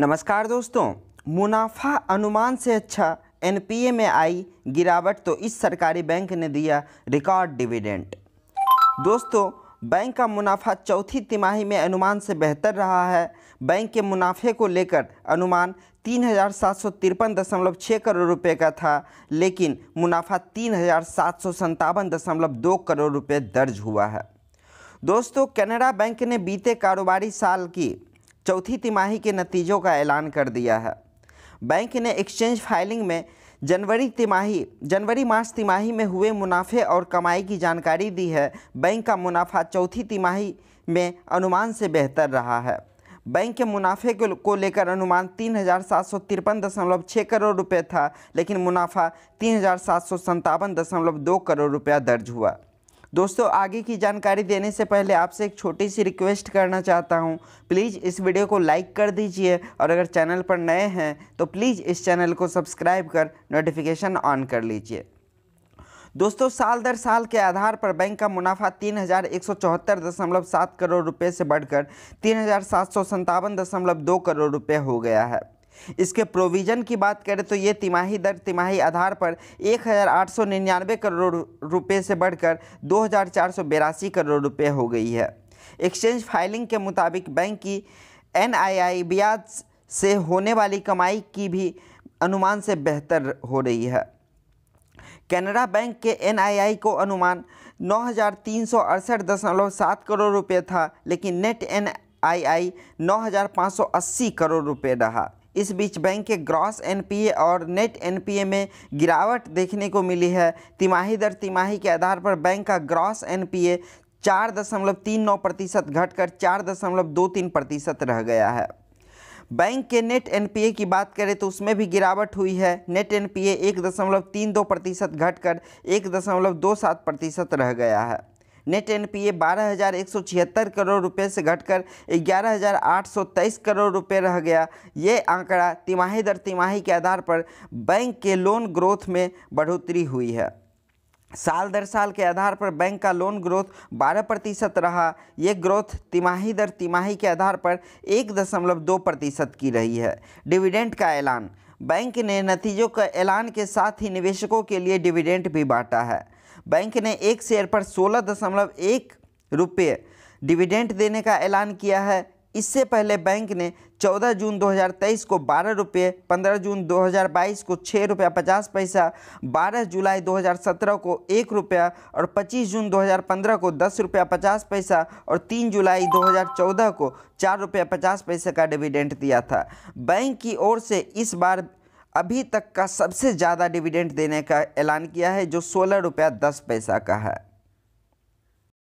नमस्कार दोस्तों मुनाफा अनुमान से अच्छा एनपीए में आई गिरावट तो इस सरकारी बैंक ने दिया रिकॉर्ड डिविडेंट दोस्तों बैंक का मुनाफा चौथी तिमाही में अनुमान से बेहतर रहा है बैंक के मुनाफे को लेकर अनुमान तीन हज़ार सात सौ तिरपन दशमलव छः करोड़ रुपए का था लेकिन मुनाफा तीन हज़ार सात सौ संतावन दशमलव दो करोड़ रुपए दर्ज हुआ है दोस्तों केनरा बैंक ने बीते कारोबारी साल की चौथी तिमाही के नतीजों का ऐलान कर दिया है बैंक ने एक्सचेंज फाइलिंग में जनवरी तिमाही जनवरी मार्च तिमाही में हुए मुनाफे और कमाई की जानकारी दी है बैंक का मुनाफा चौथी तिमाही में अनुमान से बेहतर रहा है बैंक के मुनाफे को लेकर अनुमान तीन हज़ार सात सौ तिरपन दशमलव छः करोड़ रुपये था लेकिन मुनाफा तीन हज़ार सात सौ दशमलव दो करोड़ रुपया दर्ज हुआ दोस्तों आगे की जानकारी देने से पहले आपसे एक छोटी सी रिक्वेस्ट करना चाहता हूँ प्लीज़ इस वीडियो को लाइक कर दीजिए और अगर चैनल पर नए हैं तो प्लीज़ इस चैनल को सब्सक्राइब कर नोटिफिकेशन ऑन कर लीजिए दोस्तों साल दर साल के आधार पर बैंक का मुनाफा तीन हज़ार एक सौ चौहत्तर दशमलव सात करोड़ रुपए से बढ़कर तीन हज़ार सात सौ संतावन दशमलव दो करोड़ रुपए हो गया है इसके प्रोविज़न की बात करें तो ये तिमाही दर तिमाही आधार पर एक हज़ार आठ सौ निन्यानवे करोड़ रुपए से बढ़कर दो हज़ार चार सौ करोड़ रुपए हो गई है एक्सचेंज फाइलिंग के मुताबिक बैंक की एन ब्याज से होने वाली कमाई की भी अनुमान से बेहतर हो रही है कैनरा बैंक के एन को अनुमान नौ करोड़ रुपए था लेकिन नेट एन आई आई नौ हज़ार पाँच सौ अस्सी करोड़ रुपए रहा इस बीच बैंक के ग्रॉस एनपीए और नेट एनपीए में गिरावट देखने को मिली है तिमाही दर तिमाही के आधार पर बैंक का ग्रॉस एनपीए चार दशमलव तीन नौ प्रतिशत घटकर चार दशमलव दो तीन प्रतिशत रह गया है बैंक के नेट एनपीए की बात करें तो उसमें भी गिरावट हुई है नेट एनपीए एक दशमलव तीन दो प्रतिशत कर एक दशमलव दो सात प्रतिशत रह गया है नेट एनपीए 12,176 करोड़ रुपए से घटकर 11,823 करोड़ रुपए रह गया ये आंकड़ा तिमाही दर तिमाही के आधार पर बैंक के लोन ग्रोथ में बढ़ोतरी हुई है साल दर साल के आधार पर बैंक का लोन ग्रोथ 12 प्रतिशत रहा यह ग्रोथ तिमाही दर तिमाही के आधार पर एक दशमलव दो प्रतिशत की रही है डिविडेंड का ऐलान बैंक ने नतीजों का ऐलान के साथ ही निवेशकों के लिए डिविडेंड भी बांटा है बैंक ने एक शेयर पर सोलह दशमलव एक रुपये डिविडेंट देने का ऐलान किया है इससे पहले बैंक ने 14 जून 2023 को बारह रुपये पंद्रह जून 2022 को छः रुपया पचास पैसा बारह जुलाई 2017 को एक रुपया और 25 जून 2015 को दस रुपया पचास पैसा और 3 जुलाई 2014 को चार रुपया पचास पैसे का डिविडेंट दिया था बैंक की ओर से इस बार अभी तक का सबसे ज़्यादा डिविडेंट देने का ऐलान किया है जो सोलह रुपया दस पैसा का है